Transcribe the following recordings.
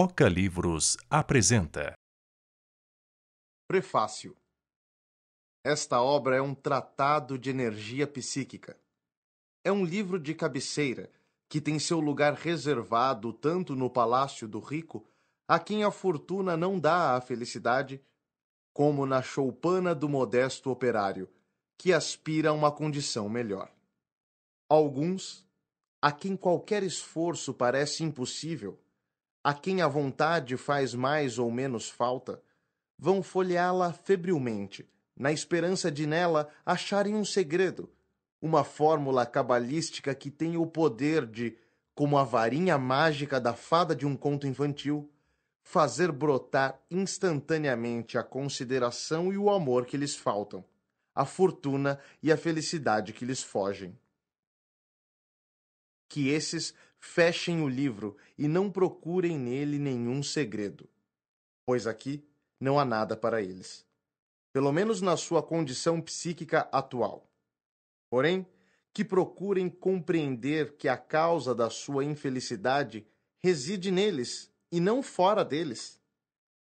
Toca Livros apresenta Prefácio Esta obra é um tratado de energia psíquica. É um livro de cabeceira que tem seu lugar reservado tanto no palácio do rico, a quem a fortuna não dá a felicidade, como na choupana do modesto operário, que aspira a uma condição melhor. Alguns, a quem qualquer esforço parece impossível, a quem a vontade faz mais ou menos falta, vão folheá-la febrilmente, na esperança de nela acharem um segredo, uma fórmula cabalística que tem o poder de, como a varinha mágica da fada de um conto infantil, fazer brotar instantaneamente a consideração e o amor que lhes faltam, a fortuna e a felicidade que lhes fogem. Que esses Fechem o livro e não procurem nele nenhum segredo, pois aqui não há nada para eles, pelo menos na sua condição psíquica atual. Porém, que procurem compreender que a causa da sua infelicidade reside neles e não fora deles,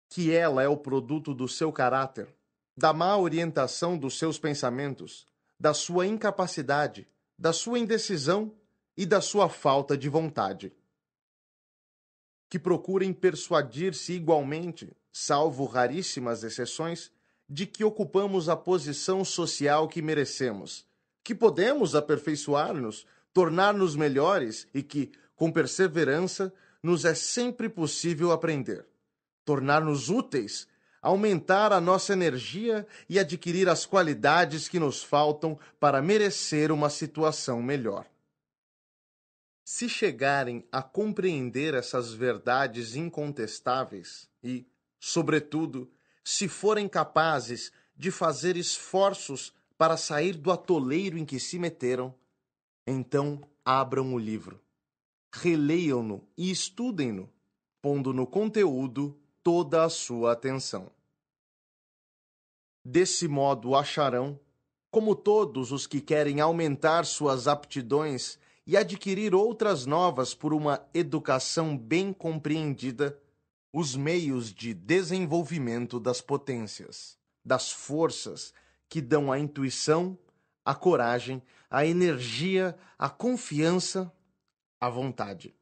que ela é o produto do seu caráter, da má orientação dos seus pensamentos, da sua incapacidade, da sua indecisão e da sua falta de vontade. Que procurem persuadir-se igualmente, salvo raríssimas exceções, de que ocupamos a posição social que merecemos, que podemos aperfeiçoar-nos, tornar-nos melhores e que, com perseverança, nos é sempre possível aprender, tornar-nos úteis, aumentar a nossa energia e adquirir as qualidades que nos faltam para merecer uma situação melhor. Se chegarem a compreender essas verdades incontestáveis e, sobretudo, se forem capazes de fazer esforços para sair do atoleiro em que se meteram, então abram o livro, releiam-no e estudem-no, pondo no conteúdo toda a sua atenção. Desse modo acharão, como todos os que querem aumentar suas aptidões e adquirir outras novas por uma educação bem compreendida, os meios de desenvolvimento das potências, das forças que dão à intuição, a coragem, a energia, a confiança, a vontade.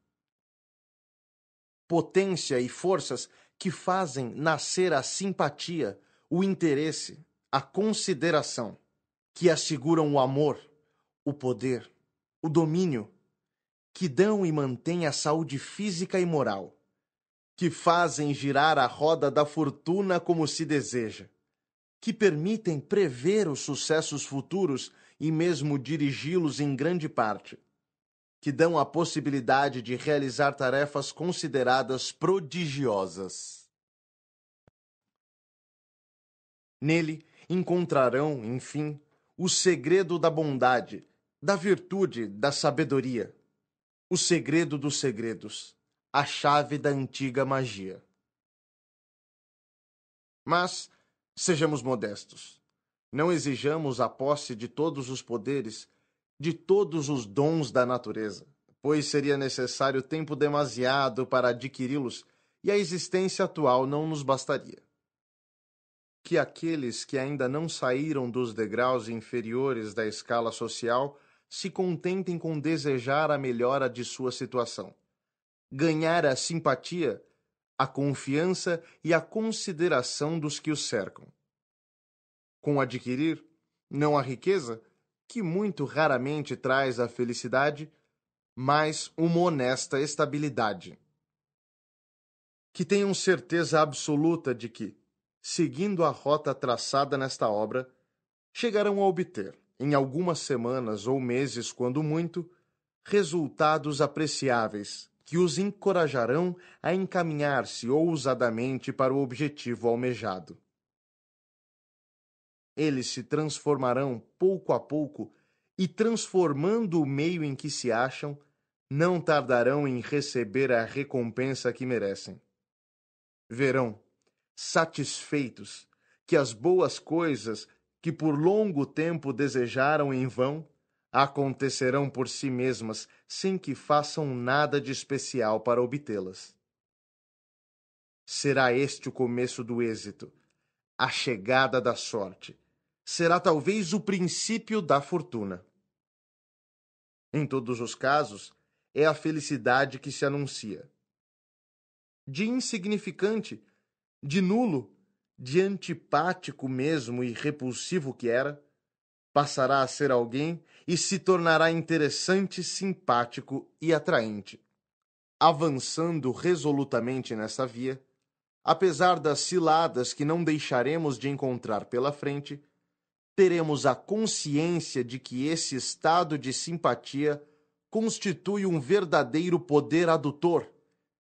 Potência e forças que fazem nascer a simpatia, o interesse, a consideração, que asseguram o amor, o poder, o domínio, que dão e mantêm a saúde física e moral, que fazem girar a roda da fortuna como se deseja, que permitem prever os sucessos futuros e mesmo dirigi-los em grande parte, que dão a possibilidade de realizar tarefas consideradas prodigiosas. Nele encontrarão, enfim, o segredo da bondade da virtude, da sabedoria, o segredo dos segredos, a chave da antiga magia. Mas sejamos modestos. Não exijamos a posse de todos os poderes, de todos os dons da natureza, pois seria necessário tempo demasiado para adquiri-los e a existência atual não nos bastaria. Que aqueles que ainda não saíram dos degraus inferiores da escala social se contentem com desejar a melhora de sua situação. Ganhar a simpatia, a confiança e a consideração dos que o cercam. Com adquirir, não a riqueza, que muito raramente traz a felicidade, mas uma honesta estabilidade. Que tenham certeza absoluta de que, seguindo a rota traçada nesta obra, chegarão a obter em algumas semanas ou meses, quando muito, resultados apreciáveis que os encorajarão a encaminhar-se ousadamente para o objetivo almejado. Eles se transformarão pouco a pouco e, transformando o meio em que se acham, não tardarão em receber a recompensa que merecem. Verão, satisfeitos, que as boas coisas que por longo tempo desejaram em vão, acontecerão por si mesmas sem que façam nada de especial para obtê-las. Será este o começo do êxito, a chegada da sorte. Será talvez o princípio da fortuna. Em todos os casos, é a felicidade que se anuncia. De insignificante, de nulo, de antipático mesmo e repulsivo que era, passará a ser alguém e se tornará interessante, simpático e atraente. Avançando resolutamente nessa via, apesar das ciladas que não deixaremos de encontrar pela frente, teremos a consciência de que esse estado de simpatia constitui um verdadeiro poder adutor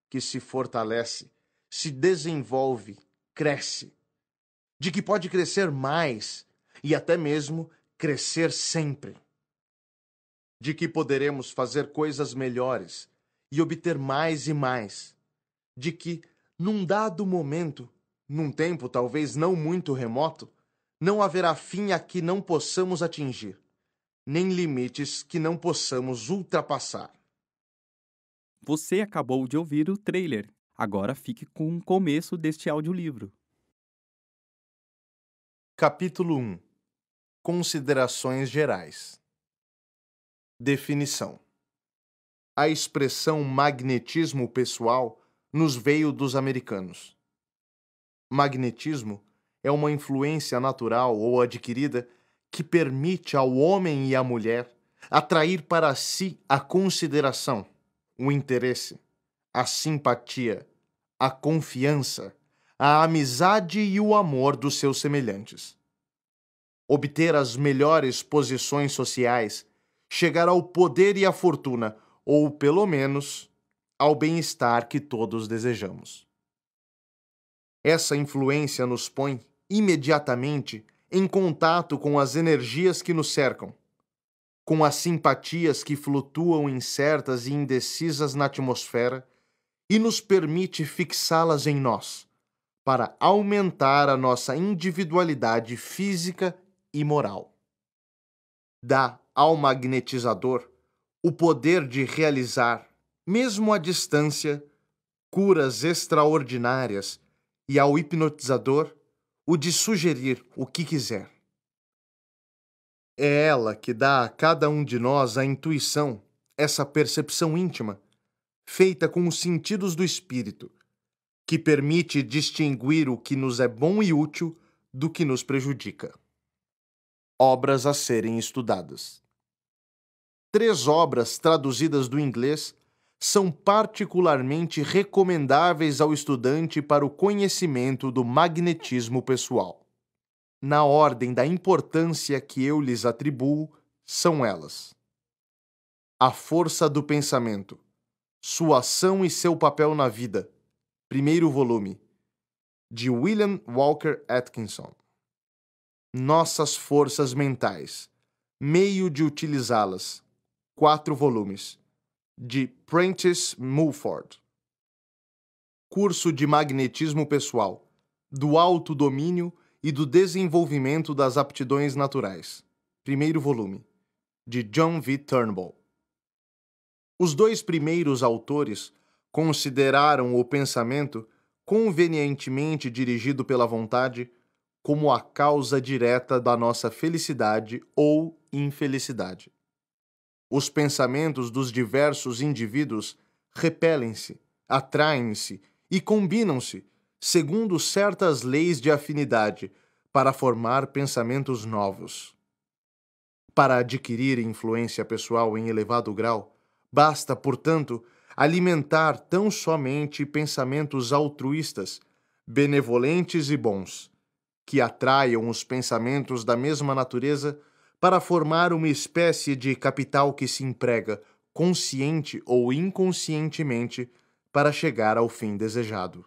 que se fortalece, se desenvolve, cresce, de que pode crescer mais e até mesmo crescer sempre. De que poderemos fazer coisas melhores e obter mais e mais. De que, num dado momento, num tempo talvez não muito remoto, não haverá fim a que não possamos atingir, nem limites que não possamos ultrapassar. Você acabou de ouvir o trailer. Agora fique com o começo deste audiolivro. Capítulo 1 Considerações gerais Definição A expressão magnetismo pessoal nos veio dos americanos. Magnetismo é uma influência natural ou adquirida que permite ao homem e à mulher atrair para si a consideração, o interesse, a simpatia, a confiança a amizade e o amor dos seus semelhantes. Obter as melhores posições sociais, chegar ao poder e à fortuna, ou pelo menos ao bem-estar que todos desejamos. Essa influência nos põe imediatamente em contato com as energias que nos cercam, com as simpatias que flutuam incertas e indecisas na atmosfera e nos permite fixá-las em nós, para aumentar a nossa individualidade física e moral. Dá ao magnetizador o poder de realizar, mesmo à distância, curas extraordinárias e ao hipnotizador o de sugerir o que quiser. É ela que dá a cada um de nós a intuição, essa percepção íntima, feita com os sentidos do espírito, que permite distinguir o que nos é bom e útil do que nos prejudica. Obras a serem estudadas. Três obras traduzidas do inglês são particularmente recomendáveis ao estudante para o conhecimento do magnetismo pessoal. Na ordem da importância que eu lhes atribuo, são elas: A Força do Pensamento, Sua Ação e Seu Papel na Vida, primeiro volume, de William Walker Atkinson. Nossas forças mentais, meio de utilizá-las, quatro volumes, de Prentice Mulford. Curso de Magnetismo Pessoal, do Alto Domínio e do Desenvolvimento das Aptidões Naturais, primeiro volume, de John V. Turnbull. Os dois primeiros autores consideraram o pensamento convenientemente dirigido pela vontade como a causa direta da nossa felicidade ou infelicidade. Os pensamentos dos diversos indivíduos repelem-se, atraem-se e combinam-se segundo certas leis de afinidade para formar pensamentos novos. Para adquirir influência pessoal em elevado grau, basta, portanto, alimentar tão somente pensamentos altruístas, benevolentes e bons, que atraiam os pensamentos da mesma natureza para formar uma espécie de capital que se emprega, consciente ou inconscientemente, para chegar ao fim desejado.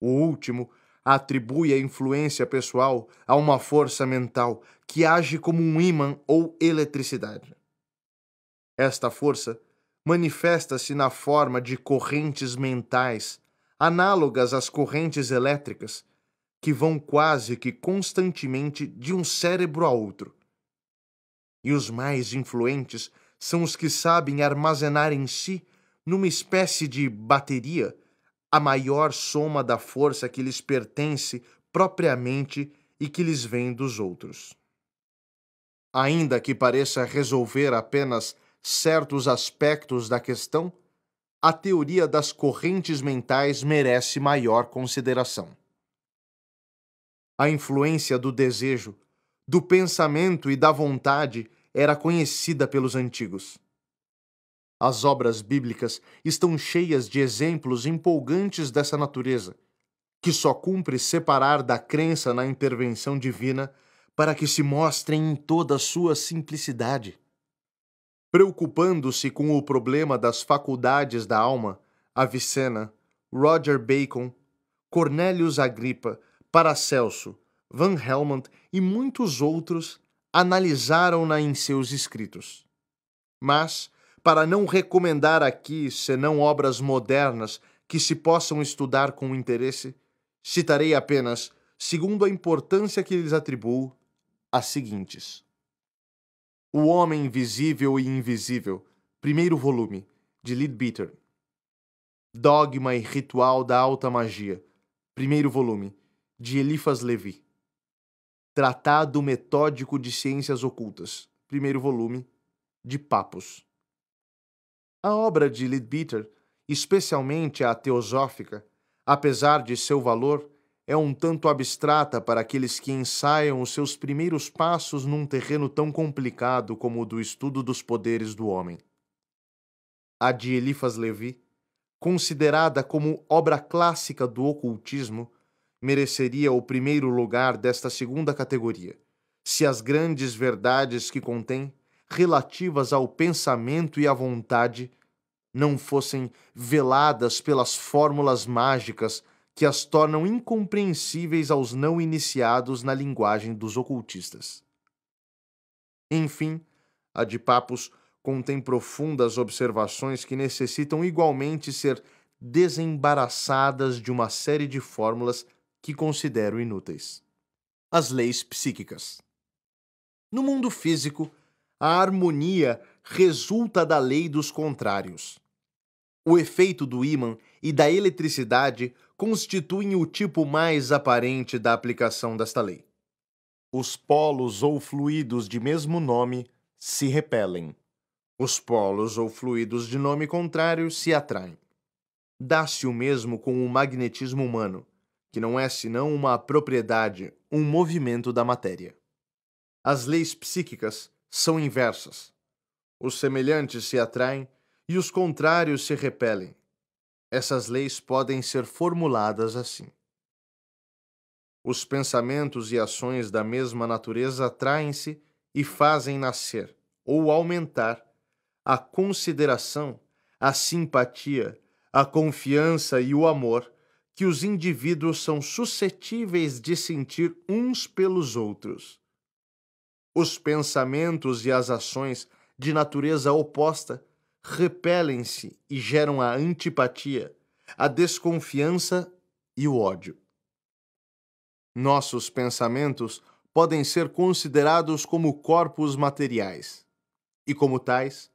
O último atribui a influência pessoal a uma força mental que age como um ímã ou eletricidade. Esta força manifesta-se na forma de correntes mentais, análogas às correntes elétricas, que vão quase que constantemente de um cérebro a outro. E os mais influentes são os que sabem armazenar em si, numa espécie de bateria, a maior soma da força que lhes pertence propriamente e que lhes vem dos outros. Ainda que pareça resolver apenas certos aspectos da questão, a teoria das correntes mentais merece maior consideração. A influência do desejo, do pensamento e da vontade era conhecida pelos antigos. As obras bíblicas estão cheias de exemplos empolgantes dessa natureza, que só cumpre separar da crença na intervenção divina para que se mostrem em toda a sua simplicidade. Preocupando-se com o problema das faculdades da alma, Avicena, Roger Bacon, Cornelius Agrippa, Paracelso, Van Helmont e muitos outros analisaram-na em seus escritos. Mas, para não recomendar aqui senão obras modernas que se possam estudar com interesse, citarei apenas, segundo a importância que lhes atribuo, as seguintes. O Homem Visível e Invisível, primeiro volume, de Leadbeater. Dogma e Ritual da Alta Magia, primeiro volume, de Eliphas Levi. Tratado Metódico de Ciências Ocultas, primeiro volume, de Papos. A obra de Leadbeater, especialmente a teosófica, apesar de seu valor, é um tanto abstrata para aqueles que ensaiam os seus primeiros passos num terreno tão complicado como o do estudo dos poderes do homem. A de Eliphas Levi, considerada como obra clássica do ocultismo, mereceria o primeiro lugar desta segunda categoria, se as grandes verdades que contém, relativas ao pensamento e à vontade, não fossem veladas pelas fórmulas mágicas que as tornam incompreensíveis aos não iniciados na linguagem dos ocultistas. Enfim, a de Papos contém profundas observações que necessitam igualmente ser desembaraçadas de uma série de fórmulas que considero inúteis. As leis psíquicas. No mundo físico, a harmonia resulta da lei dos contrários. O efeito do ímã e da eletricidade constituem o tipo mais aparente da aplicação desta lei. Os polos ou fluidos de mesmo nome se repelem. Os polos ou fluidos de nome contrário se atraem. Dá-se o mesmo com o magnetismo humano, que não é senão uma propriedade, um movimento da matéria. As leis psíquicas são inversas. Os semelhantes se atraem e os contrários se repelem. Essas leis podem ser formuladas assim. Os pensamentos e ações da mesma natureza atraem-se e fazem nascer ou aumentar a consideração, a simpatia, a confiança e o amor que os indivíduos são suscetíveis de sentir uns pelos outros. Os pensamentos e as ações de natureza oposta repelem-se e geram a antipatia, a desconfiança e o ódio. Nossos pensamentos podem ser considerados como corpos materiais e, como tais,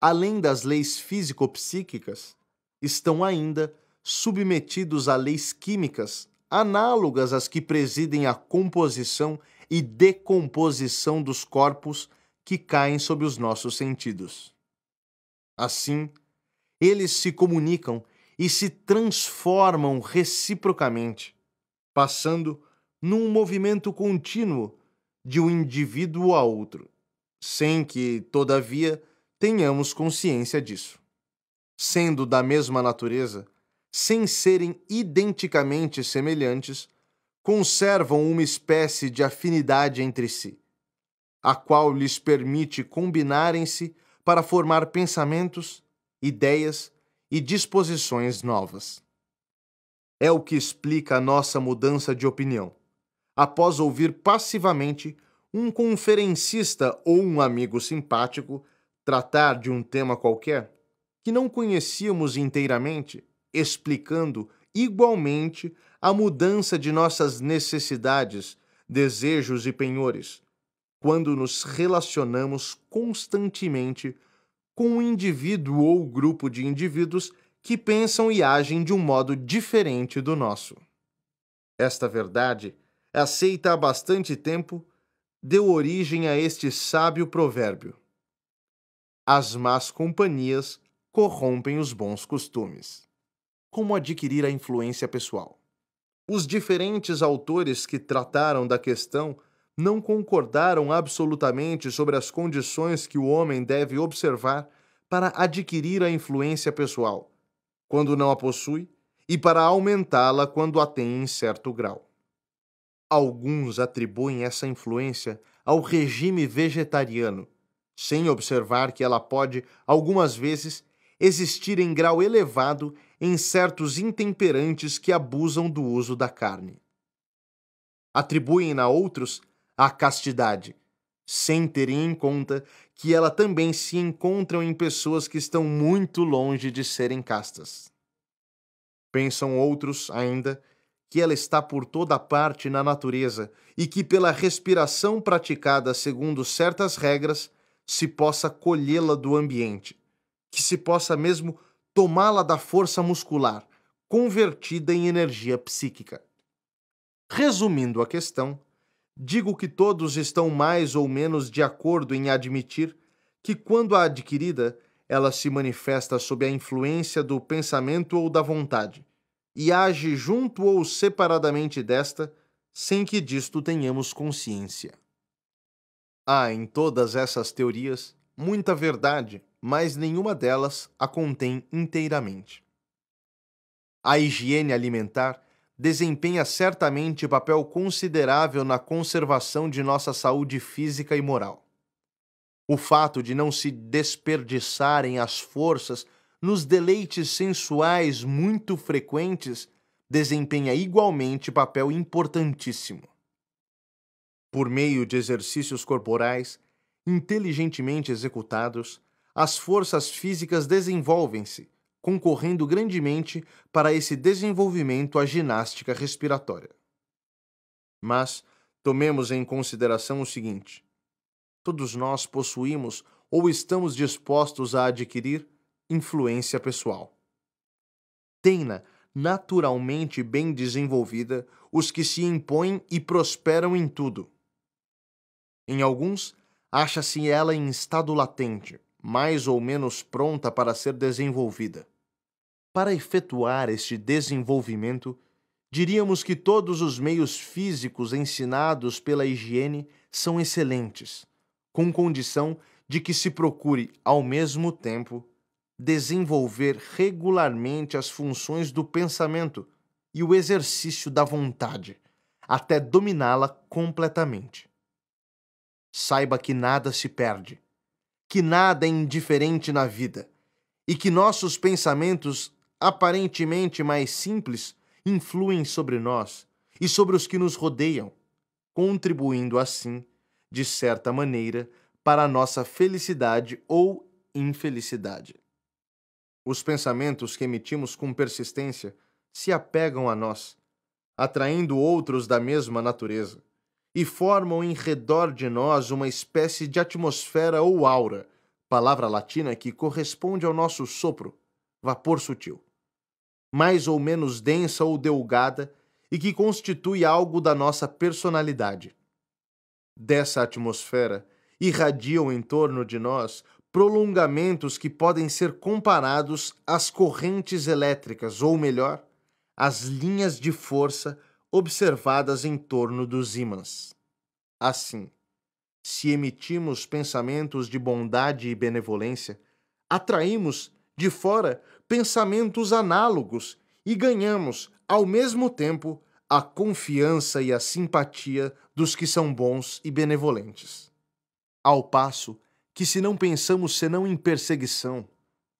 além das leis físico-psíquicas, estão ainda submetidos a leis químicas análogas às que presidem a composição e decomposição dos corpos que caem sob os nossos sentidos. Assim, eles se comunicam e se transformam reciprocamente, passando num movimento contínuo de um indivíduo a outro, sem que, todavia, tenhamos consciência disso. Sendo da mesma natureza, sem serem identicamente semelhantes, conservam uma espécie de afinidade entre si, a qual lhes permite combinarem-se para formar pensamentos, ideias e disposições novas. É o que explica a nossa mudança de opinião, após ouvir passivamente um conferencista ou um amigo simpático tratar de um tema qualquer que não conhecíamos inteiramente, explicando igualmente a mudança de nossas necessidades, desejos e penhores, quando nos relacionamos constantemente com um indivíduo ou grupo de indivíduos que pensam e agem de um modo diferente do nosso. Esta verdade, é aceita há bastante tempo, deu origem a este sábio provérbio: As más companhias corrompem os bons costumes. Como adquirir a influência pessoal? Os diferentes autores que trataram da questão não concordaram absolutamente sobre as condições que o homem deve observar para adquirir a influência pessoal, quando não a possui, e para aumentá-la quando a tem em certo grau. Alguns atribuem essa influência ao regime vegetariano, sem observar que ela pode, algumas vezes, existir em grau elevado em certos intemperantes que abusam do uso da carne. Atribuem a outros a castidade, sem terem em conta que ela também se encontram em pessoas que estão muito longe de serem castas. Pensam outros, ainda, que ela está por toda parte na natureza e que, pela respiração praticada segundo certas regras, se possa colhê-la do ambiente, que se possa mesmo tomá-la da força muscular, convertida em energia psíquica. Resumindo a questão, Digo que todos estão mais ou menos de acordo em admitir que, quando a adquirida, ela se manifesta sob a influência do pensamento ou da vontade, e age junto ou separadamente desta, sem que disto tenhamos consciência. Há em todas essas teorias muita verdade, mas nenhuma delas a contém inteiramente. A higiene alimentar desempenha certamente papel considerável na conservação de nossa saúde física e moral. O fato de não se desperdiçarem as forças nos deleites sensuais muito frequentes desempenha igualmente papel importantíssimo. Por meio de exercícios corporais inteligentemente executados, as forças físicas desenvolvem-se concorrendo grandemente para esse desenvolvimento à ginástica respiratória. Mas tomemos em consideração o seguinte: todos nós possuímos ou estamos dispostos a adquirir influência pessoal. Tem-na naturalmente bem desenvolvida os que se impõem e prosperam em tudo. Em alguns, acha-se ela em estado latente, mais ou menos pronta para ser desenvolvida. Para efetuar este desenvolvimento, diríamos que todos os meios físicos ensinados pela higiene são excelentes, com condição de que se procure, ao mesmo tempo, desenvolver regularmente as funções do pensamento e o exercício da vontade, até dominá-la completamente. Saiba que nada se perde, que nada é indiferente na vida e que nossos pensamentos aparentemente mais simples influem sobre nós e sobre os que nos rodeiam, contribuindo assim, de certa maneira, para a nossa felicidade ou infelicidade. Os pensamentos que emitimos com persistência se apegam a nós, atraindo outros da mesma natureza, e formam em redor de nós uma espécie de atmosfera ou aura, palavra latina que corresponde ao nosso sopro, vapor sutil mais ou menos densa ou delgada e que constitui algo da nossa personalidade. Dessa atmosfera irradiam em torno de nós prolongamentos que podem ser comparados às correntes elétricas, ou melhor, às linhas de força observadas em torno dos ímãs. Assim, se emitimos pensamentos de bondade e benevolência, atraímos de fora pensamentos análogos e ganhamos, ao mesmo tempo, a confiança e a simpatia dos que são bons e benevolentes. Ao passo que, se não pensamos senão em perseguição,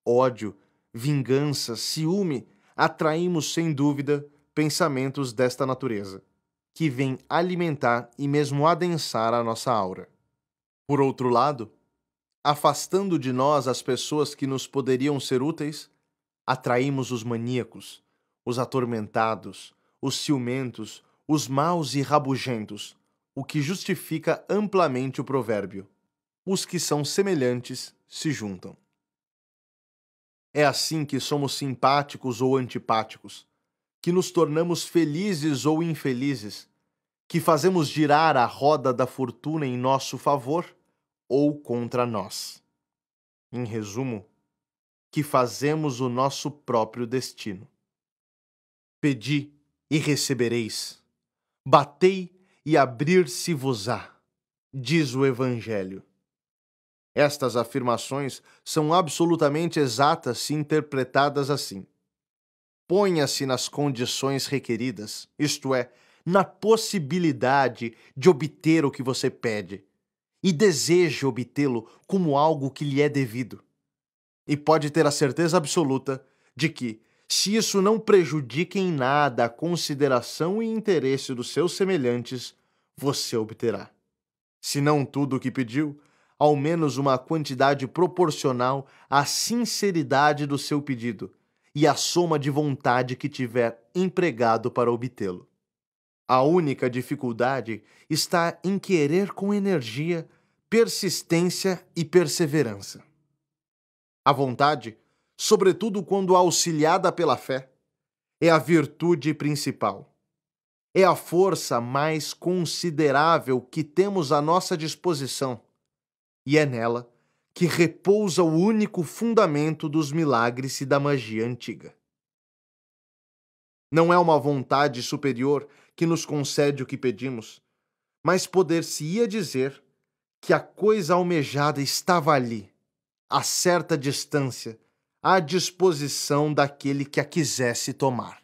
ódio, vingança, ciúme, atraímos sem dúvida pensamentos desta natureza, que vêm alimentar e mesmo adensar a nossa aura. Por outro lado, afastando de nós as pessoas que nos poderiam ser úteis, atraímos os maníacos, os atormentados, os ciumentos, os maus e rabugentos, o que justifica amplamente o provérbio: os que são semelhantes se juntam. É assim que somos simpáticos ou antipáticos, que nos tornamos felizes ou infelizes, que fazemos girar a roda da fortuna em nosso favor ou contra nós. Em resumo, que fazemos o nosso próprio destino. Pedi e recebereis, batei e abrir-se-vos-á, diz o Evangelho. Estas afirmações são absolutamente exatas se interpretadas assim. Ponha-se nas condições requeridas, isto é, na possibilidade de obter o que você pede, e deseje obtê-lo como algo que lhe é devido. E pode ter a certeza absoluta de que, se isso não prejudica em nada a consideração e interesse dos seus semelhantes, você obterá. Se não tudo o que pediu, ao menos uma quantidade proporcional à sinceridade do seu pedido e à soma de vontade que tiver empregado para obtê-lo. A única dificuldade está em querer com energia, persistência e perseverança. A vontade, sobretudo quando auxiliada pela fé, é a virtude principal. É a força mais considerável que temos à nossa disposição, e é nela que repousa o único fundamento dos milagres e da magia antiga. Não é uma vontade superior que nos concede o que pedimos, mas poder-se-ia dizer que a coisa almejada estava ali, a certa distância, à disposição daquele que a quisesse tomar.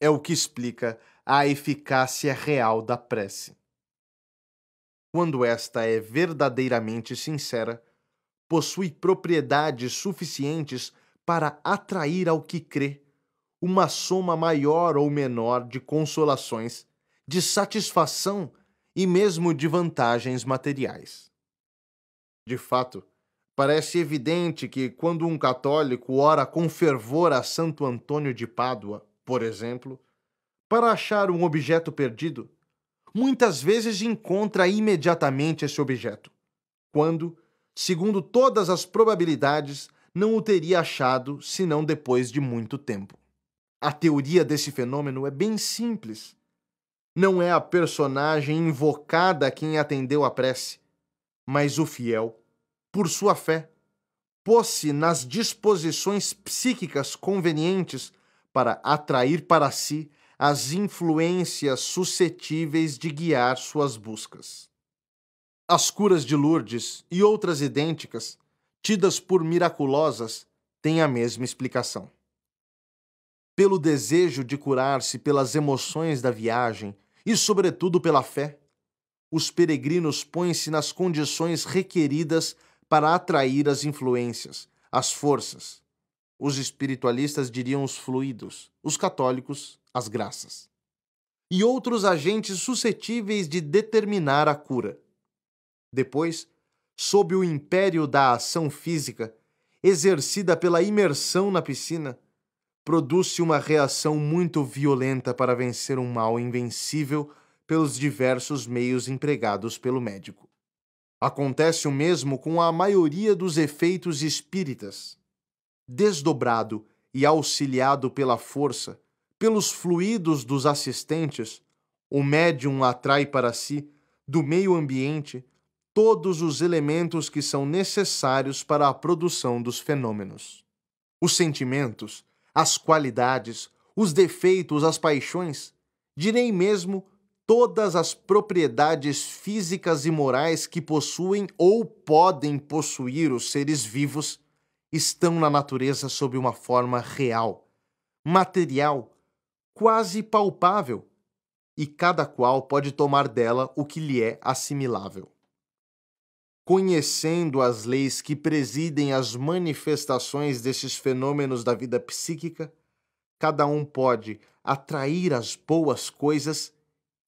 É o que explica a eficácia real da prece. Quando esta é verdadeiramente sincera, possui propriedades suficientes para atrair ao que crê uma soma maior ou menor de consolações, de satisfação e mesmo de vantagens materiais. De fato, parece evidente que quando um católico ora com fervor a Santo Antônio de Pádua, por exemplo, para achar um objeto perdido, muitas vezes encontra imediatamente esse objeto, quando, segundo todas as probabilidades, não o teria achado senão depois de muito tempo. A teoria desse fenômeno é bem simples. Não é a personagem invocada quem atendeu a prece, mas o fiel, por sua fé, pôs-se nas disposições psíquicas convenientes para atrair para si as influências suscetíveis de guiar suas buscas. As curas de Lourdes e outras idênticas, tidas por miraculosas, têm a mesma explicação. Pelo desejo de curar-se pelas emoções da viagem e, sobretudo, pela fé, os peregrinos põem-se nas condições requeridas para atrair as influências, as forças. Os espiritualistas diriam os fluidos, os católicos, as graças. E outros agentes suscetíveis de determinar a cura. Depois, sob o império da ação física, exercida pela imersão na piscina, produz-se uma reação muito violenta para vencer um mal invencível pelos diversos meios empregados pelo médico. Acontece o mesmo com a maioria dos efeitos espíritas. Desdobrado e auxiliado pela força, pelos fluidos dos assistentes, o médium atrai para si, do meio ambiente, todos os elementos que são necessários para a produção dos fenômenos. Os sentimentos, as qualidades, os defeitos, as paixões, direi mesmo todas as propriedades físicas e morais que possuem ou podem possuir os seres vivos estão na natureza sob uma forma real, material, quase palpável, e cada qual pode tomar dela o que lhe é assimilável. Conhecendo as leis que presidem as manifestações desses fenômenos da vida psíquica, cada um pode atrair as boas coisas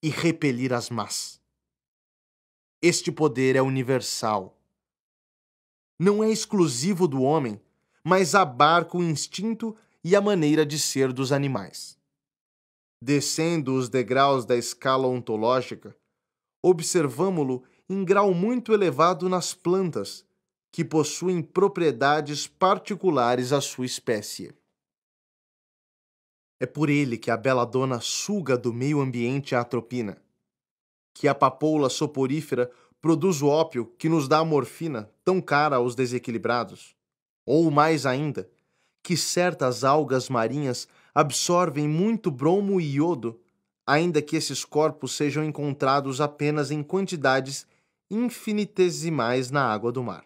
e repelir as más. Este poder é universal. Não é exclusivo do homem, mas abarca o instinto e a maneira de ser dos animais. Descendo os degraus da escala ontológica, observamo lo em grau muito elevado nas plantas, que possuem propriedades particulares à sua espécie. É por ele que a bela dona suga do meio ambiente a atropina, que a papoula soporífera produz o ópio que nos dá a morfina tão cara aos desequilibrados, ou mais ainda, que certas algas marinhas absorvem muito bromo e iodo, ainda que esses corpos sejam encontrados apenas em quantidades infinitesimais na água do mar.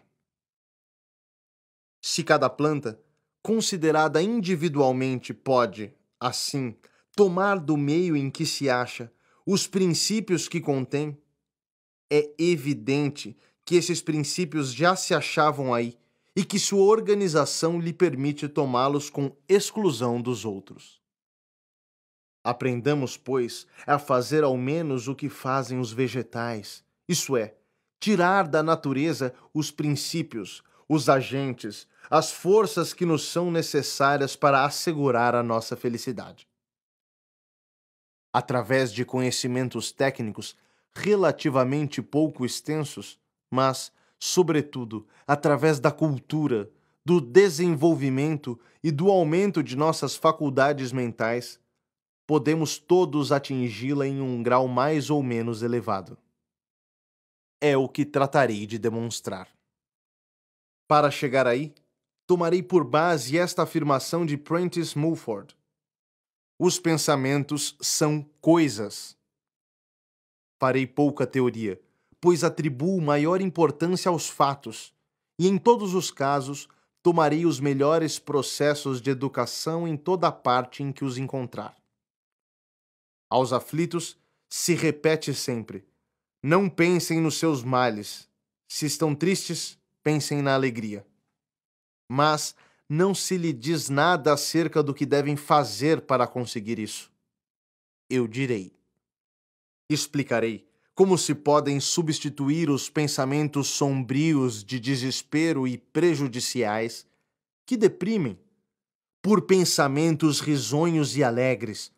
Se cada planta, considerada individualmente, pode, assim, tomar do meio em que se acha, os princípios que contém, é evidente que esses princípios já se achavam aí e que sua organização lhe permite tomá-los com exclusão dos outros. Aprendamos, pois, a fazer ao menos o que fazem os vegetais, isto é, tirar da natureza os princípios, os agentes, as forças que nos são necessárias para assegurar a nossa felicidade. Através de conhecimentos técnicos relativamente pouco extensos, mas, sobretudo, através da cultura, do desenvolvimento e do aumento de nossas faculdades mentais, podemos todos atingi-la em um grau mais ou menos elevado. É o que tratarei de demonstrar. Para chegar aí, tomarei por base esta afirmação de Prentice Mulford: Os pensamentos são coisas. Farei pouca teoria, pois atribuo maior importância aos fatos, e em todos os casos tomarei os melhores processos de educação em toda parte em que os encontrar. Aos aflitos se repete sempre: Não pensem nos seus males. Se estão tristes, pensem na alegria. Mas não se lhe diz nada acerca do que devem fazer para conseguir isso. Eu direi. Explicarei como se podem substituir os pensamentos sombrios de desespero e prejudiciais que deprimem por pensamentos risonhos e alegres,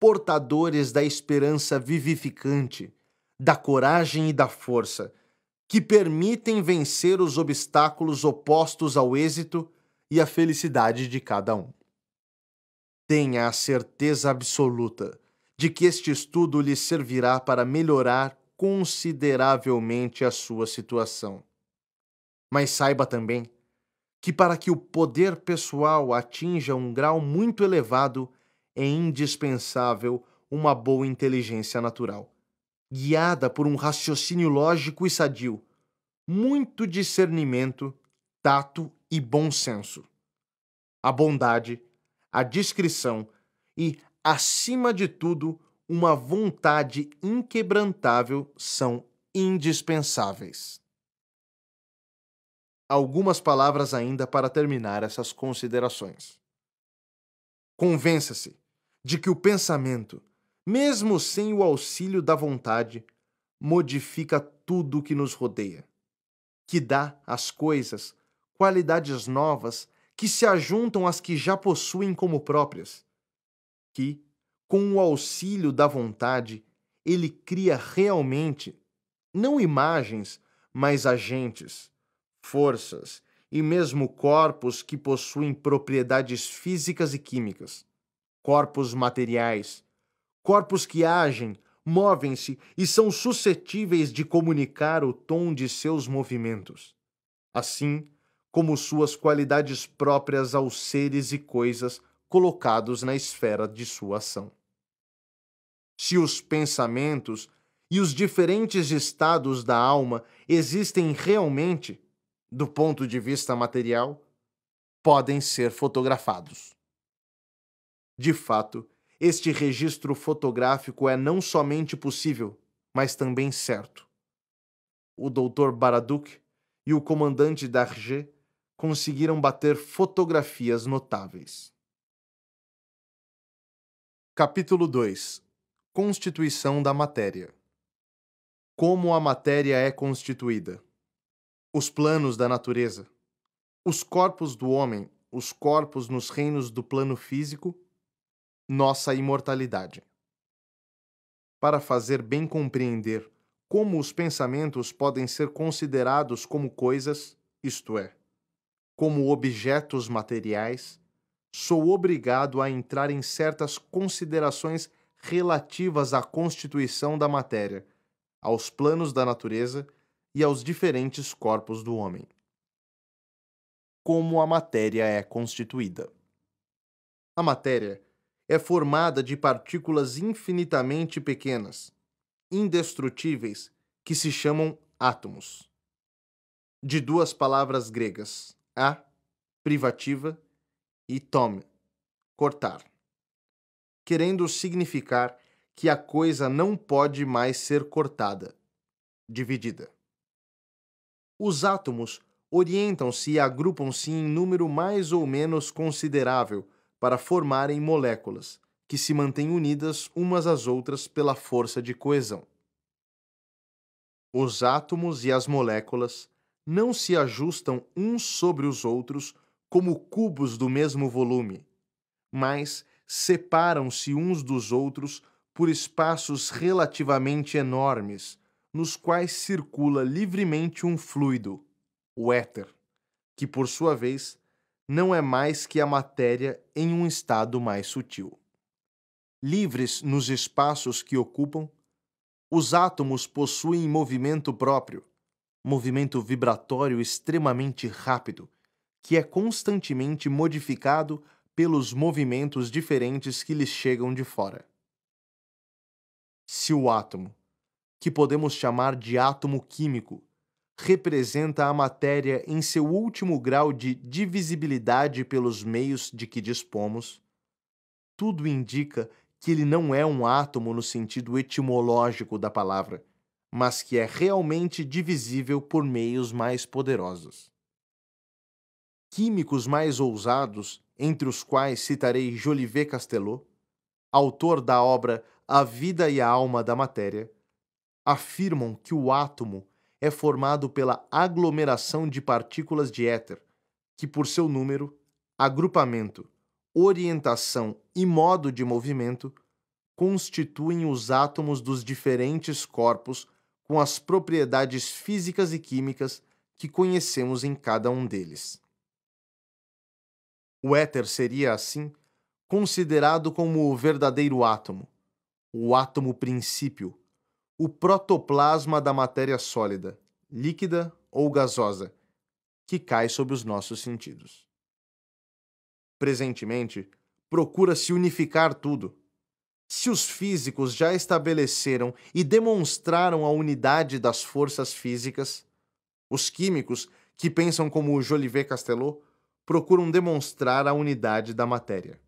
portadores da esperança vivificante, da coragem e da força que permitem vencer os obstáculos opostos ao êxito e à felicidade de cada um. Tenha a certeza absoluta de que este estudo lhe servirá para melhorar consideravelmente a sua situação. Mas saiba também que, para que o poder pessoal atinja um grau muito elevado, é indispensável uma boa inteligência natural guiada por um raciocínio lógico e sadio, muito discernimento, tato e bom senso. A bondade, a discrição e, acima de tudo, uma vontade inquebrantável são indispensáveis. Algumas palavras ainda para terminar essas considerações. Convença-se de que o pensamento, mesmo sem o auxílio da vontade, modifica tudo que nos rodeia, que dá às coisas qualidades novas que se ajuntam às que já possuem como próprias, que, com o auxílio da vontade, ele cria realmente, não imagens, mas agentes, forças e mesmo corpos que possuem propriedades físicas e químicas, corpos materiais, corpos que agem, movem-se e são suscetíveis de comunicar o tom de seus movimentos, assim como suas qualidades próprias aos seres e coisas colocados na esfera de sua ação. Se os pensamentos e os diferentes estados da alma existem realmente, do ponto de vista material, podem ser fotografados. De fato, este registro fotográfico é não somente possível, mas também certo. O doutor Baraduc e o comandante Darger conseguiram bater fotografias notáveis. Capítulo 2 Constituição da matéria. Como a matéria é constituída. Os planos da natureza. Os corpos do homem, os corpos nos reinos do plano físico nossa imortalidade. Para fazer bem compreender como os pensamentos podem ser considerados como coisas, isto é, como objetos materiais, sou obrigado a entrar em certas considerações relativas à constituição da matéria, aos planos da natureza e aos diferentes corpos do homem. Como a matéria é constituída. A matéria é formada de partículas infinitamente pequenas, indestrutíveis, que se chamam átomos. De duas palavras gregas, a, privativa, e tome, cortar, querendo significar que a coisa não pode mais ser cortada, dividida. Os átomos orientam-se e agrupam-se em número mais ou menos considerável para formarem moléculas que se mantêm unidas umas às outras pela força de coesão. Os átomos e as moléculas não se ajustam uns sobre os outros como cubos do mesmo volume, mas separam-se uns dos outros por espaços relativamente enormes, nos quais circula livremente um fluido, o éter, que por sua vez não é mais que a matéria em um estado mais sutil. Livres nos espaços que ocupam, os átomos possuem movimento próprio, movimento vibratório extremamente rápido, que é constantemente modificado pelos movimentos diferentes que lhes chegam de fora. Se o átomo, que podemos chamar de átomo químico, representa a matéria em seu último grau de divisibilidade pelos meios de que dispomos, tudo indica que ele não é um átomo no sentido etimológico da palavra, mas que é realmente divisível por meios mais poderosos. Químicos mais ousados, entre os quais citarei Jolivet Castelot, autor da obra A Vida e a Alma da Matéria, afirmam que o átomo é formado pela aglomeração de partículas de éter, que, por seu número, agrupamento, orientação e modo de movimento, constituem os átomos dos diferentes corpos com as propriedades físicas e químicas que conhecemos em cada um deles. O éter seria, assim, considerado como o verdadeiro átomo, o átomo princípio, o protoplasma da matéria sólida, líquida ou gasosa, que cai sobre os nossos sentidos. Presentemente, procura-se unificar tudo. Se os físicos já estabeleceram e demonstraram a unidade das forças físicas, os químicos, que pensam como Jolivet Castelot, procuram demonstrar a unidade da matéria.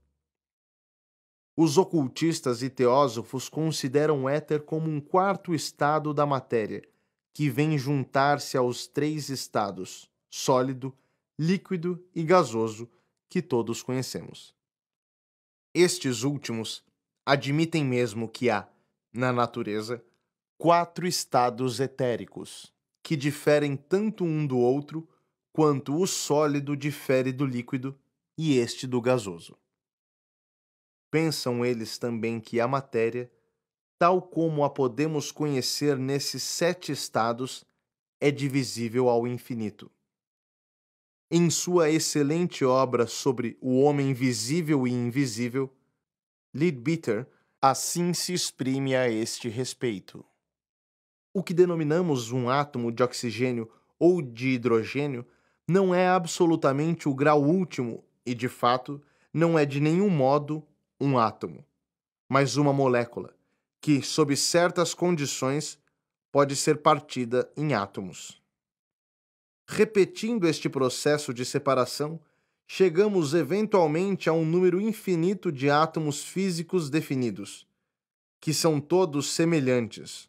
Os ocultistas e teósofos consideram o éter como um quarto estado da matéria, que vem juntar-se aos três estados, sólido, líquido e gasoso, que todos conhecemos. Estes últimos admitem mesmo que há, na natureza, quatro estados etéricos, que diferem tanto um do outro quanto o sólido difere do líquido e este do gasoso. Pensam eles também que a matéria, tal como a podemos conhecer nesses sete estados, é divisível ao infinito. Em sua excelente obra sobre o homem visível e invisível, Leadbeater assim se exprime a este respeito. O que denominamos um átomo de oxigênio ou de hidrogênio não é absolutamente o grau último e, de fato, não é de nenhum modo um átomo, mas uma molécula, que, sob certas condições, pode ser partida em átomos. Repetindo este processo de separação, chegamos eventualmente a um número infinito de átomos físicos definidos, que são todos semelhantes.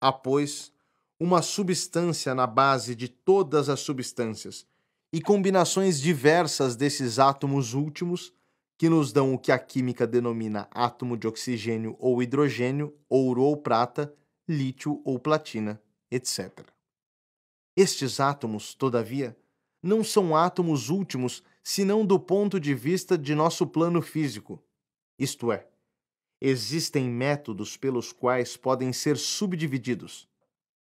Após uma substância na base de todas as substâncias, e combinações diversas desses átomos últimos que nos dão o que a química denomina átomo de oxigênio ou hidrogênio, ouro ou prata, lítio ou platina, etc. Estes átomos, todavia, não são átomos últimos senão do ponto de vista de nosso plano físico, isto é, existem métodos pelos quais podem ser subdivididos,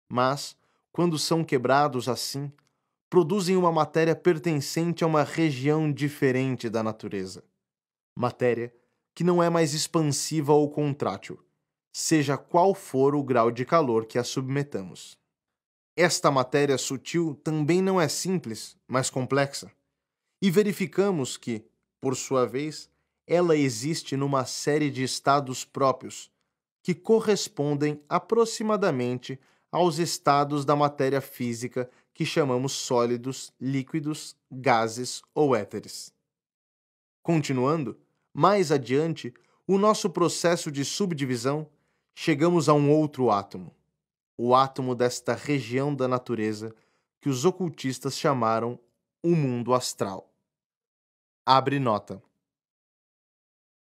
mas, quando são quebrados assim, produzem uma matéria pertencente a uma região diferente da natureza matéria, que não é mais expansiva ou contrátil, seja qual for o grau de calor que a submetamos. Esta matéria sutil também não é simples, mas complexa, e verificamos que, por sua vez, ela existe numa série de estados próprios, que correspondem aproximadamente aos estados da matéria física que chamamos sólidos, líquidos, gases ou éteres. Continuando, mais adiante, o nosso processo de subdivisão, chegamos a um outro átomo, o átomo desta região da natureza que os ocultistas chamaram o mundo astral. Abre nota.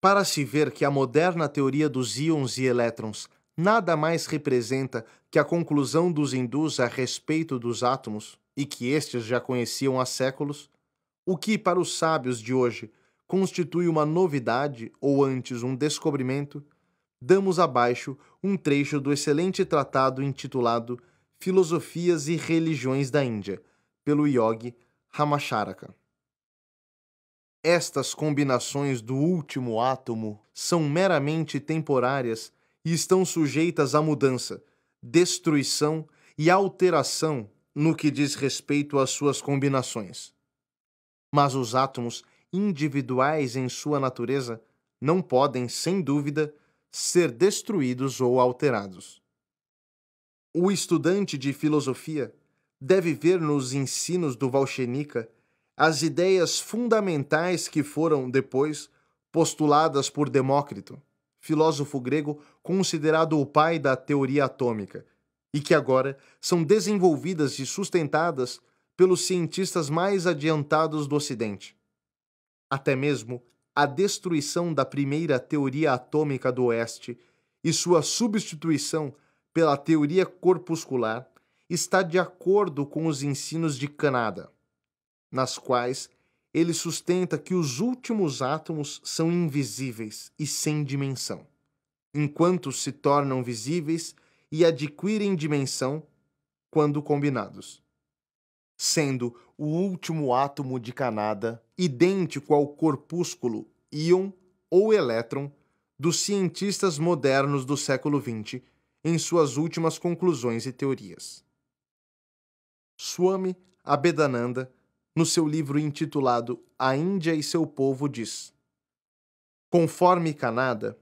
Para se ver que a moderna teoria dos íons e elétrons nada mais representa que a conclusão dos hindus a respeito dos átomos, e que estes já conheciam há séculos, o que para os sábios de hoje constitui uma novidade ou antes um descobrimento, damos abaixo um trecho do excelente tratado intitulado Filosofias e Religiões da Índia, pelo Yogi Ramacharaka. Estas combinações do último átomo são meramente temporárias e estão sujeitas à mudança, destruição e alteração no que diz respeito às suas combinações. Mas os átomos individuais em sua natureza, não podem, sem dúvida, ser destruídos ou alterados. O estudante de filosofia deve ver nos ensinos do Valchenica as ideias fundamentais que foram, depois, postuladas por Demócrito, filósofo grego considerado o pai da teoria atômica, e que agora são desenvolvidas e sustentadas pelos cientistas mais adiantados do Ocidente até mesmo a destruição da primeira teoria atômica do Oeste e sua substituição pela teoria corpuscular, está de acordo com os ensinos de Canada, nas quais ele sustenta que os últimos átomos são invisíveis e sem dimensão. Enquanto se tornam visíveis e adquirem dimensão quando combinados sendo o último átomo de canada idêntico ao corpúsculo íon ou elétron dos cientistas modernos do século XX em suas últimas conclusões e teorias. Swami Abedananda, no seu livro intitulado A Índia e seu Povo, diz: Conforme Canada,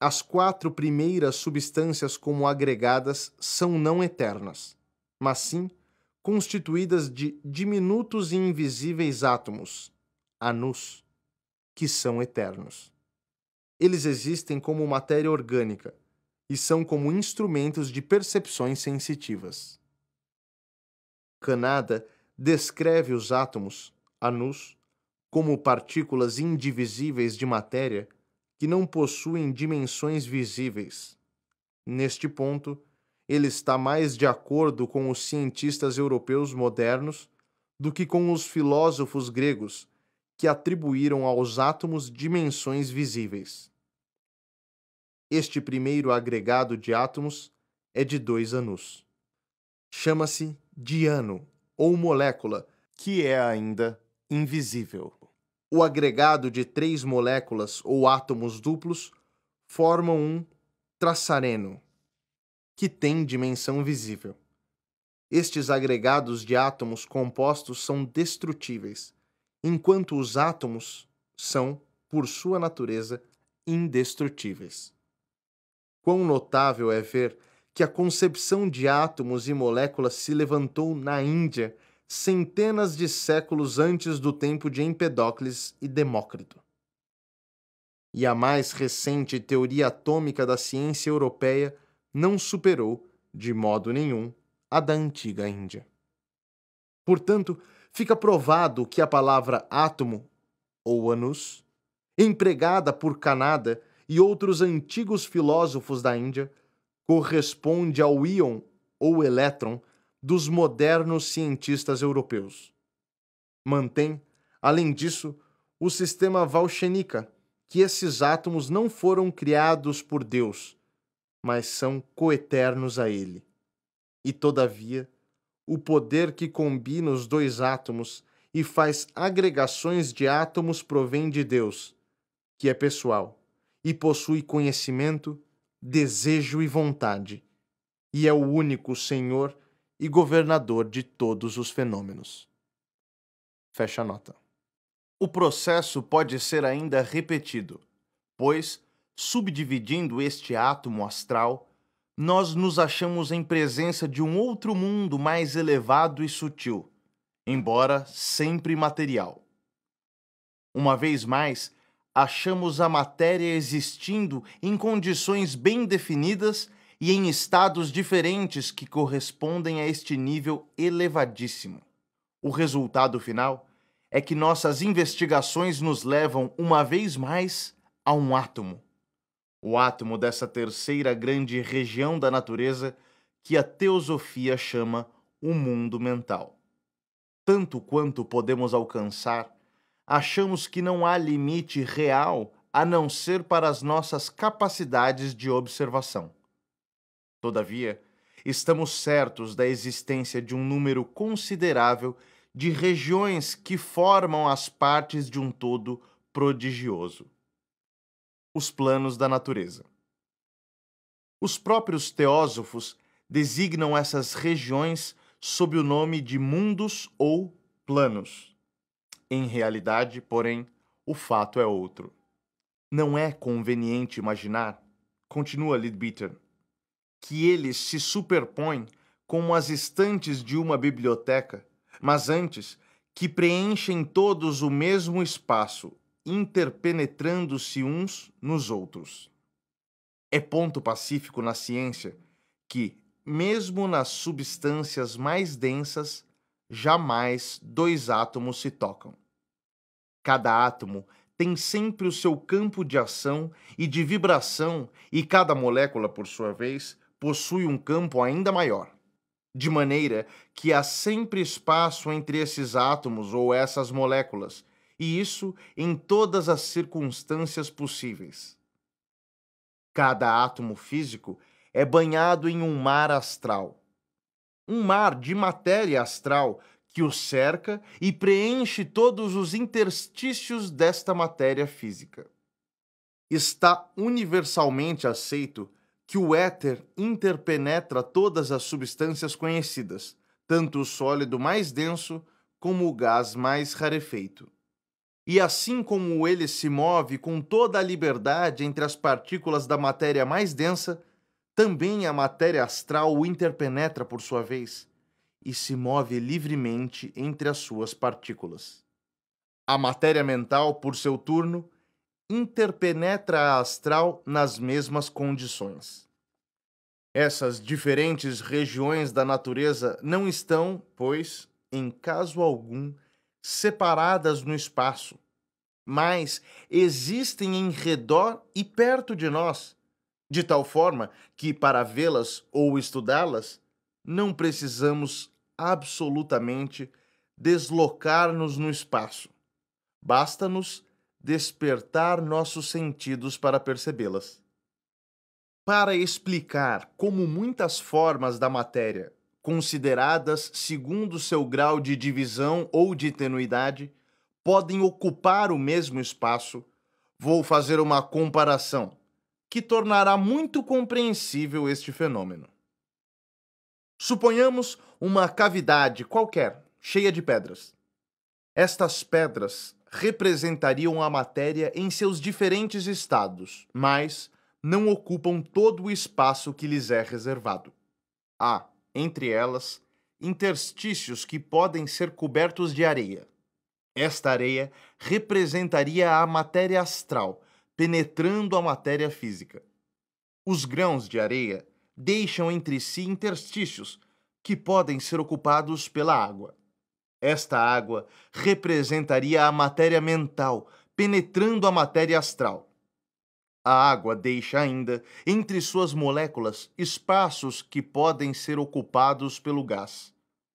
as quatro primeiras substâncias como agregadas são não eternas, mas sim constituídas de diminutos e invisíveis átomos, anus, que são eternos. Eles existem como matéria orgânica e são como instrumentos de percepções sensitivas. Canada descreve os átomos, anus, como partículas indivisíveis de matéria que não possuem dimensões visíveis. Neste ponto, ele está mais de acordo com os cientistas europeus modernos do que com os filósofos gregos, que atribuíram aos átomos dimensões visíveis. Este primeiro agregado de átomos é de dois anos. Chama-se diano, ou molécula, que é ainda invisível. O agregado de três moléculas ou átomos duplos formam um traçareno que têm dimensão visível. Estes agregados de átomos compostos são destrutíveis, enquanto os átomos são, por sua natureza, indestrutíveis. Quão notável é ver que a concepção de átomos e moléculas se levantou na Índia centenas de séculos antes do tempo de Empedocles e Demócrito. E a mais recente teoria atômica da ciência europeia não superou, de modo nenhum, a da antiga Índia. Portanto, fica provado que a palavra átomo, ou anus, empregada por Kanada e outros antigos filósofos da Índia, corresponde ao íon ou elétron dos modernos cientistas europeus. Mantém, além disso, o sistema Valchenica, que esses átomos não foram criados por Deus, mas são coeternos a ele. E todavia, o poder que combina os dois átomos e faz agregações de átomos provém de Deus, que é pessoal e possui conhecimento, desejo e vontade, e é o único Senhor e governador de todos os fenômenos. Fecha a nota. O processo pode ser ainda repetido, pois subdividindo este átomo astral, nós nos achamos em presença de um outro mundo mais elevado e sutil, embora sempre material. Uma vez mais, achamos a matéria existindo em condições bem definidas e em estados diferentes que correspondem a este nível elevadíssimo. O resultado final é que nossas investigações nos levam, uma vez mais, a um átomo o átomo dessa terceira grande região da natureza que a teosofia chama o mundo mental. Tanto quanto podemos alcançar, achamos que não há limite real a não ser para as nossas capacidades de observação. Todavia, estamos certos da existência de um número considerável de regiões que formam as partes de um todo prodigioso os planos da natureza. Os próprios teósofos designam essas regiões sob o nome de mundos ou planos. Em realidade, porém, o fato é outro. Não é conveniente imaginar, continua Leadbeater, que eles se superpõem como as estantes de uma biblioteca, mas antes que preenchem todos o mesmo espaço, interpenetrando-se uns nos outros. É ponto pacífico na ciência que, mesmo nas substâncias mais densas, jamais dois átomos se tocam. Cada átomo tem sempre o seu campo de ação e de vibração, e cada molécula, por sua vez, possui um campo ainda maior. De maneira que há sempre espaço entre esses átomos ou essas moléculas, e isso em todas as circunstâncias possíveis. Cada átomo físico é banhado em um mar astral. Um mar de matéria astral que o cerca e preenche todos os interstícios desta matéria física. Está universalmente aceito que o éter interpenetra todas as substâncias conhecidas, tanto o sólido mais denso como o gás mais rarefeito. E assim como ele se move com toda a liberdade entre as partículas da matéria mais densa, também a matéria astral o interpenetra por sua vez e se move livremente entre as suas partículas. A matéria mental, por seu turno, interpenetra a astral nas mesmas condições. Essas diferentes regiões da natureza não estão, pois, em caso algum, separadas no espaço, mas existem em redor e perto de nós, de tal forma que, para vê-las ou estudá-las, não precisamos absolutamente deslocar-nos no espaço. Basta-nos despertar nossos sentidos para percebê-las. Para explicar como muitas formas da matéria consideradas segundo seu grau de divisão ou de tenuidade, podem ocupar o mesmo espaço, vou fazer uma comparação que tornará muito compreensível este fenômeno. Suponhamos uma cavidade qualquer, cheia de pedras. Estas pedras representariam a matéria em seus diferentes estados, mas não ocupam todo o espaço que lhes é reservado. A entre elas, interstícios que podem ser cobertos de areia. Esta areia representaria a matéria astral, penetrando a matéria física. Os grãos de areia deixam entre si interstícios que podem ser ocupados pela água. Esta água representaria a matéria mental, penetrando a matéria astral. A água deixa ainda, entre suas moléculas, espaços que podem ser ocupados pelo gás,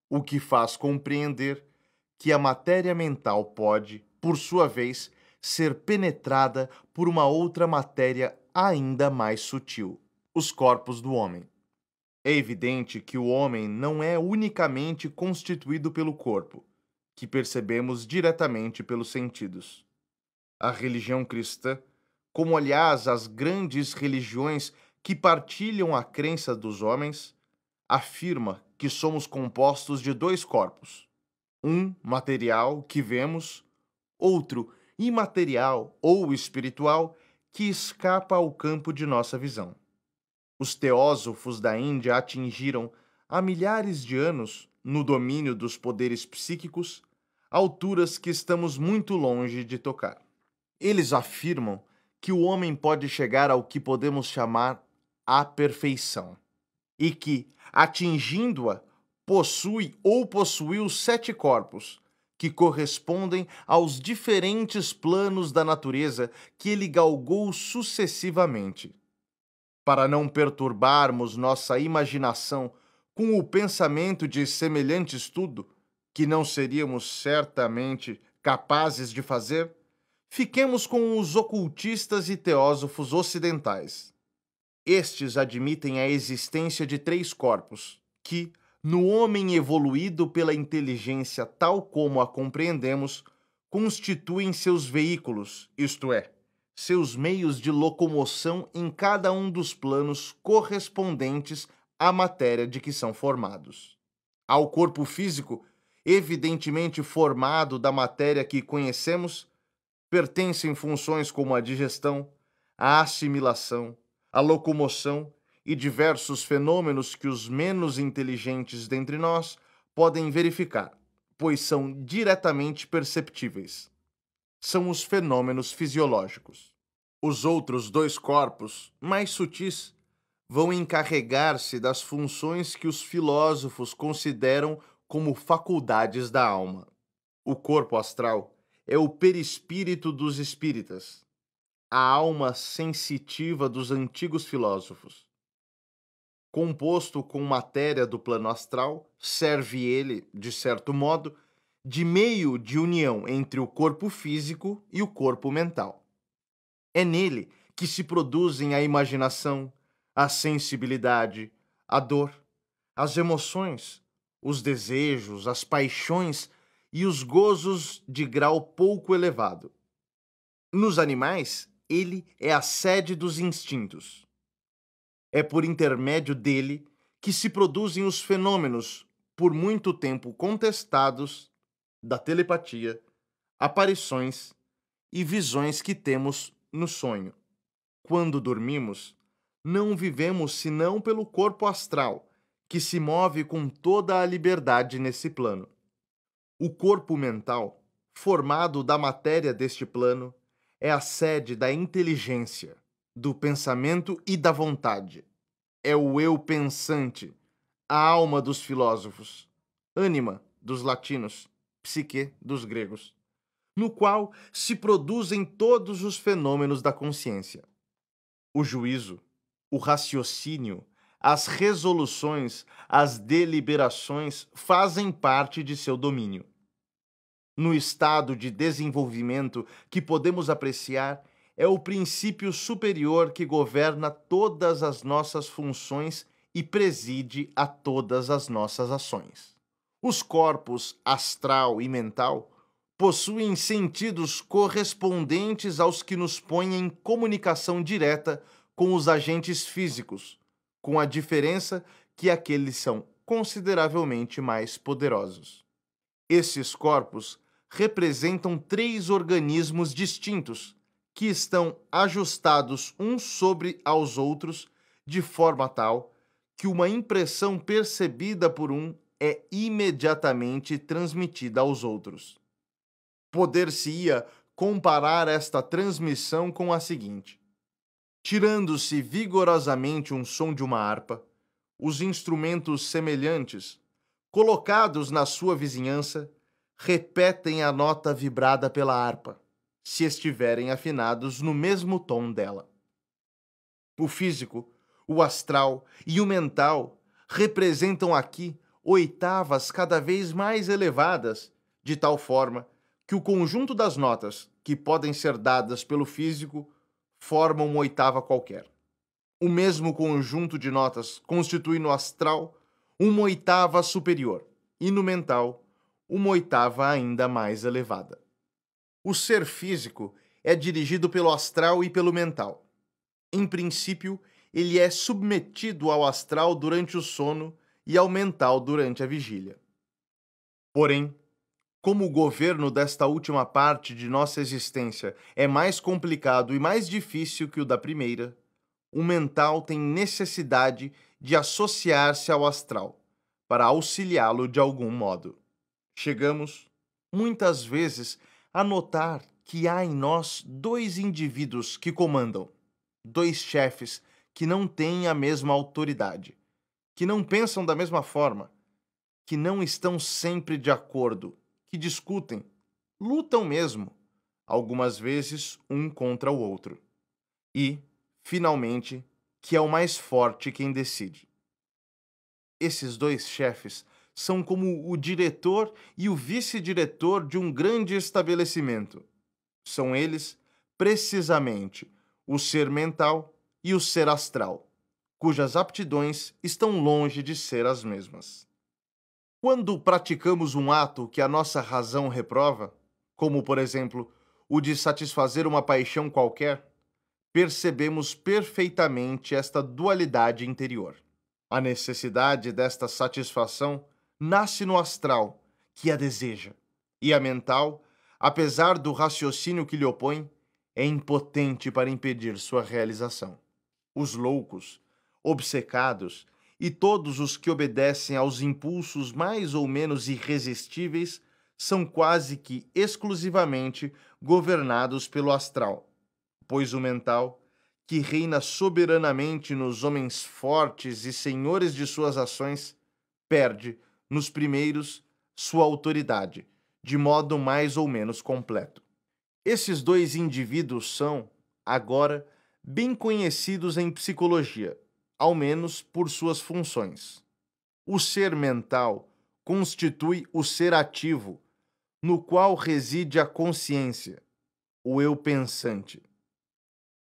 o que faz compreender que a matéria mental pode, por sua vez, ser penetrada por uma outra matéria ainda mais sutil: os corpos do homem. É evidente que o homem não é unicamente constituído pelo corpo, que percebemos diretamente pelos sentidos. A religião cristã como aliás as grandes religiões que partilham a crença dos homens, afirma que somos compostos de dois corpos: um material que vemos, outro imaterial ou espiritual que escapa ao campo de nossa visão. Os teósofos da Índia atingiram há milhares de anos, no domínio dos poderes psíquicos, alturas que estamos muito longe de tocar. Eles afirmam que o homem pode chegar ao que podemos chamar a perfeição, e que, atingindo-a, possui ou possuiu sete corpos, que correspondem aos diferentes planos da natureza que ele galgou sucessivamente. Para não perturbarmos nossa imaginação com o pensamento de semelhante estudo, que não seríamos certamente capazes de fazer, Fiquemos com os ocultistas e teósofos ocidentais. Estes admitem a existência de três corpos, que, no homem evoluído pela inteligência tal como a compreendemos, constituem seus veículos, isto é, seus meios de locomoção em cada um dos planos correspondentes à matéria de que são formados. Ao corpo físico, evidentemente formado da matéria que conhecemos, pertencem funções como a digestão, a assimilação, a locomoção e diversos fenômenos que os menos inteligentes dentre nós podem verificar, pois são diretamente perceptíveis. São os fenômenos fisiológicos. Os outros dois corpos, mais sutis, vão encarregar-se das funções que os filósofos consideram como faculdades da alma. O corpo astral é o perispírito dos espíritas, a alma sensitiva dos antigos filósofos. Composto com matéria do plano astral, serve ele, de certo modo, de meio de união entre o corpo físico e o corpo mental. É nele que se produzem a imaginação, a sensibilidade, a dor, as emoções, os desejos, as paixões e os gozos de grau pouco elevado. Nos animais, ele é a sede dos instintos. É por intermédio dele que se produzem os fenômenos, por muito tempo contestados, da telepatia, aparições e visões que temos no sonho. Quando dormimos, não vivemos senão pelo corpo astral, que se move com toda a liberdade nesse plano. O corpo mental, formado da matéria deste plano, é a sede da inteligência, do pensamento e da vontade. É o eu pensante, a alma dos filósofos, ânima dos latinos, psique dos gregos, no qual se produzem todos os fenômenos da consciência. O juízo, o raciocínio, as resoluções, as deliberações fazem parte de seu domínio no estado de desenvolvimento que podemos apreciar é o princípio superior que governa todas as nossas funções e preside a todas as nossas ações. Os corpos astral e mental possuem sentidos correspondentes aos que nos põem em comunicação direta com os agentes físicos, com a diferença que aqueles são consideravelmente mais poderosos. Esses corpos representam três organismos distintos que estão ajustados uns sobre aos outros de forma tal que uma impressão percebida por um é imediatamente transmitida aos outros. Poder-se-ia comparar esta transmissão com a seguinte: tirando-se vigorosamente um som de uma harpa, os instrumentos semelhantes, colocados na sua vizinhança, repetem a nota vibrada pela harpa, se estiverem afinados no mesmo tom dela. O físico, o astral e o mental representam aqui oitavas cada vez mais elevadas, de tal forma que o conjunto das notas que podem ser dadas pelo físico forma uma oitava qualquer. O mesmo conjunto de notas constitui no astral uma oitava superior e no mental uma oitava ainda mais elevada. O ser físico é dirigido pelo astral e pelo mental. Em princípio, ele é submetido ao astral durante o sono e ao mental durante a vigília. Porém, como o governo desta última parte de nossa existência é mais complicado e mais difícil que o da primeira, o mental tem necessidade de associar-se ao astral para auxiliá-lo de algum modo. Chegamos, muitas vezes, a notar que há em nós dois indivíduos que comandam, dois chefes que não têm a mesma autoridade, que não pensam da mesma forma, que não estão sempre de acordo, que discutem, lutam mesmo, algumas vezes um contra o outro. E, finalmente, que é o mais forte quem decide. Esses dois chefes são como o diretor e o vice-diretor de um grande estabelecimento. São eles, precisamente, o ser mental e o ser astral, cujas aptidões estão longe de ser as mesmas. Quando praticamos um ato que a nossa razão reprova, como por exemplo o de satisfazer uma paixão qualquer, percebemos perfeitamente esta dualidade interior. A necessidade desta satisfação nasce no astral, que a deseja, e a mental, apesar do raciocínio que lhe opõe, é impotente para impedir sua realização. Os loucos, obcecados e todos os que obedecem aos impulsos mais ou menos irresistíveis são quase que exclusivamente governados pelo astral, pois o mental, que reina soberanamente nos homens fortes e senhores de suas ações, perde nos primeiros sua autoridade, de modo mais ou menos completo. Esses dois indivíduos são, agora, bem conhecidos em psicologia, ao menos por suas funções. O ser mental constitui o ser ativo, no qual reside a consciência, o eu pensante.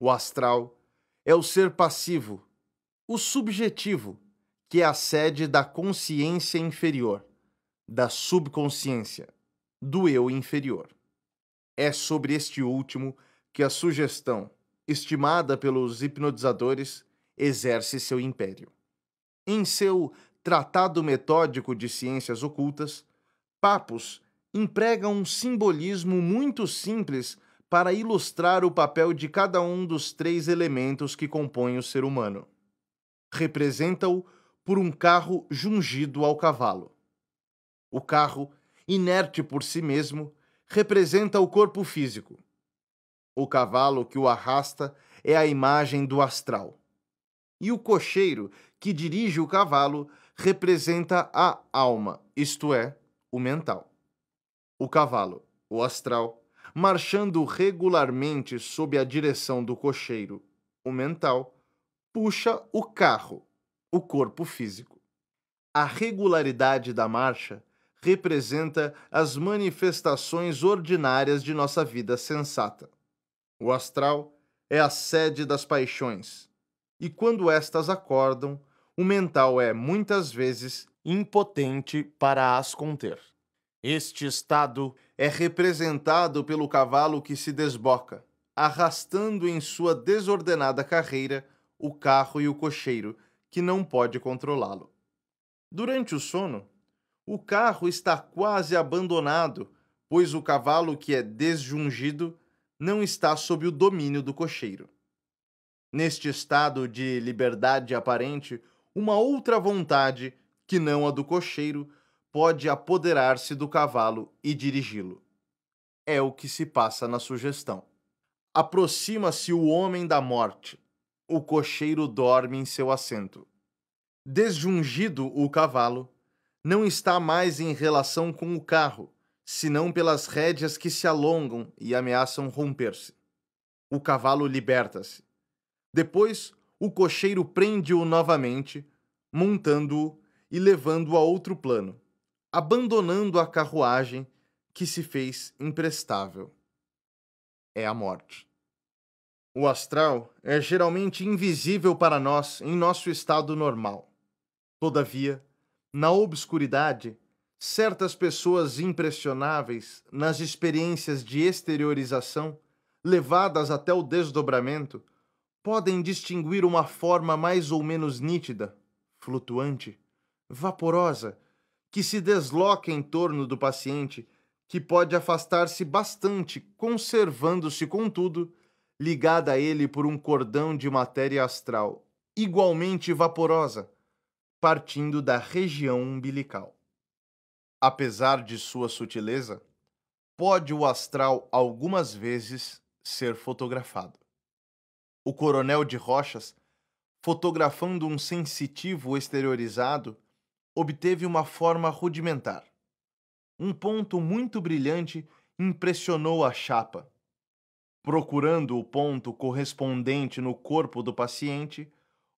O astral é o ser passivo, o subjetivo, que é a sede da consciência inferior, da subconsciência, do eu inferior. É sobre este último que a sugestão, estimada pelos hipnotizadores, exerce seu império. Em seu Tratado Metódico de Ciências Ocultas, Papus emprega um simbolismo muito simples para ilustrar o papel de cada um dos três elementos que compõem o ser humano. Representa-o por um carro jungido ao cavalo. O carro, inerte por si mesmo, representa o corpo físico. O cavalo que o arrasta é a imagem do astral. E o cocheiro que dirige o cavalo representa a alma, isto é, o mental. O cavalo, o astral, marchando regularmente sob a direção do cocheiro, o mental, puxa o carro, o corpo físico. A regularidade da marcha representa as manifestações ordinárias de nossa vida sensata. O astral é a sede das paixões, e quando estas acordam, o mental é muitas vezes impotente para as conter. Este estado é representado pelo cavalo que se desboca, arrastando em sua desordenada carreira o carro e o cocheiro, que não pode controlá-lo. Durante o sono, o carro está quase abandonado, pois o cavalo que é desjungido não está sob o domínio do cocheiro. Neste estado de liberdade aparente, uma outra vontade, que não a do cocheiro, pode apoderar-se do cavalo e dirigi-lo. É o que se passa na sugestão. Aproxima-se o homem da morte, o cocheiro dorme em seu assento. Desjungido o cavalo, não está mais em relação com o carro, senão pelas rédeas que se alongam e ameaçam romper-se. O cavalo liberta-se. Depois, o cocheiro prende-o novamente, montando-o e levando-o a outro plano, abandonando a carruagem que se fez imprestável. É a morte. O astral é geralmente invisível para nós em nosso estado normal. Todavia, na obscuridade, certas pessoas impressionáveis nas experiências de exteriorização, levadas até o desdobramento, podem distinguir uma forma mais ou menos nítida, flutuante, vaporosa, que se desloca em torno do paciente, que pode afastar-se bastante, conservando-se, contudo, ligada a ele por um cordão de matéria astral, igualmente vaporosa, partindo da região umbilical. Apesar de sua sutileza, pode o astral algumas vezes ser fotografado. O coronel de Rochas, fotografando um sensitivo exteriorizado, obteve uma forma rudimentar. Um ponto muito brilhante impressionou a chapa, Procurando o ponto correspondente no corpo do paciente,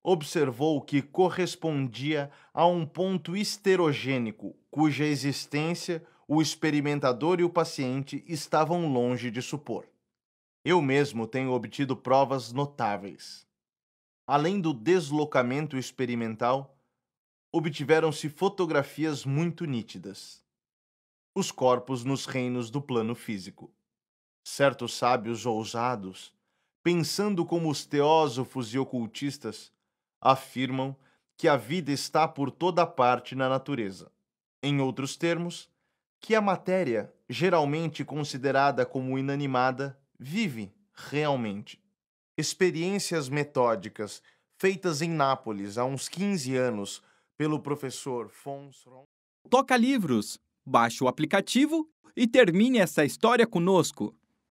observou que correspondia a um ponto esterogênico, cuja existência o experimentador e o paciente estavam longe de supor. Eu mesmo tenho obtido provas notáveis. Além do deslocamento experimental, obtiveram-se fotografias muito nítidas. Os corpos nos reinos do plano físico. Certos sábios ousados, pensando como os teósofos e ocultistas, afirmam que a vida está por toda parte na natureza. Em outros termos, que a matéria, geralmente considerada como inanimada, vive realmente. Experiências metódicas feitas em Nápoles há uns 15 anos pelo professor Fons Ron... Toca livros, baixe o aplicativo e termine essa história conosco.